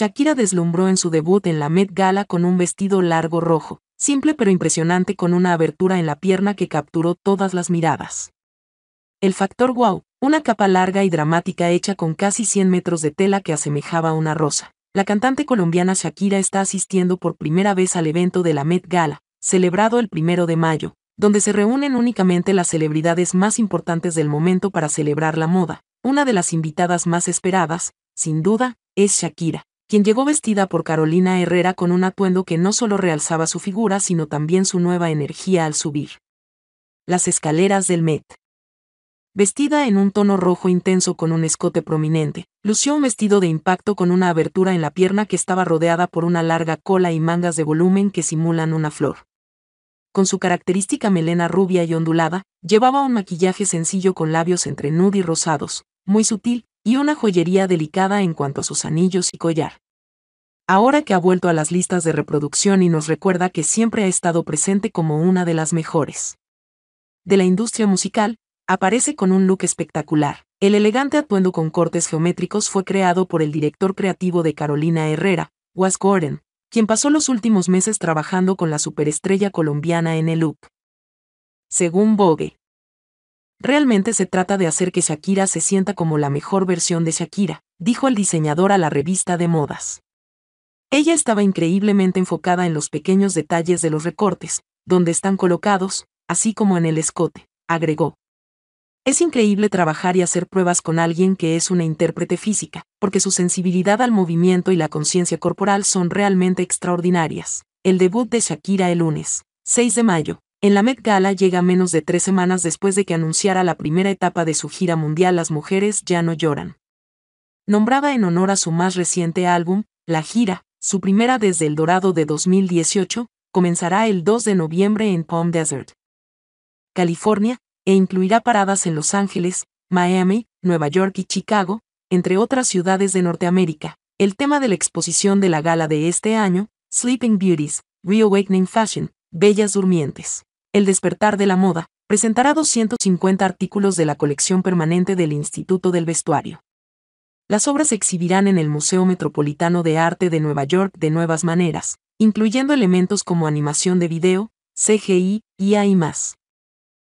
Shakira deslumbró en su debut en la Met Gala con un vestido largo rojo, simple pero impresionante con una abertura en la pierna que capturó todas las miradas. El factor wow, una capa larga y dramática hecha con casi 100 metros de tela que asemejaba a una rosa. La cantante colombiana Shakira está asistiendo por primera vez al evento de la Met Gala, celebrado el primero de mayo, donde se reúnen únicamente las celebridades más importantes del momento para celebrar la moda. Una de las invitadas más esperadas, sin duda, es Shakira quien llegó vestida por Carolina Herrera con un atuendo que no solo realzaba su figura, sino también su nueva energía al subir. Las escaleras del Met. Vestida en un tono rojo intenso con un escote prominente, lució un vestido de impacto con una abertura en la pierna que estaba rodeada por una larga cola y mangas de volumen que simulan una flor. Con su característica melena rubia y ondulada, llevaba un maquillaje sencillo con labios entre nude y rosados, muy sutil, y una joyería delicada en cuanto a sus anillos y collar. Ahora que ha vuelto a las listas de reproducción y nos recuerda que siempre ha estado presente como una de las mejores. De la industria musical, aparece con un look espectacular. El elegante atuendo con cortes geométricos fue creado por el director creativo de Carolina Herrera, Wes Gordon, quien pasó los últimos meses trabajando con la superestrella colombiana en el look. Según Vogue, Realmente se trata de hacer que Shakira se sienta como la mejor versión de Shakira, dijo el diseñador a la revista de modas. Ella estaba increíblemente enfocada en los pequeños detalles de los recortes, donde están colocados, así como en el escote, agregó. Es increíble trabajar y hacer pruebas con alguien que es una intérprete física, porque su sensibilidad al movimiento y la conciencia corporal son realmente extraordinarias. El debut de Shakira el lunes, 6 de mayo, en la Met Gala llega menos de tres semanas después de que anunciara la primera etapa de su gira mundial Las Mujeres Ya No Lloran. Nombrada en honor a su más reciente álbum, La Gira, su primera desde El Dorado de 2018, comenzará el 2 de noviembre en Palm Desert, California, e incluirá paradas en Los Ángeles, Miami, Nueva York y Chicago, entre otras ciudades de Norteamérica. El tema de la exposición de la gala de este año, Sleeping Beauties, Reawakening Fashion, Bellas Durmientes. El despertar de la moda, presentará 250 artículos de la colección permanente del Instituto del Vestuario. Las obras se exhibirán en el Museo Metropolitano de Arte de Nueva York de nuevas maneras, incluyendo elementos como animación de video, CGI, y y más.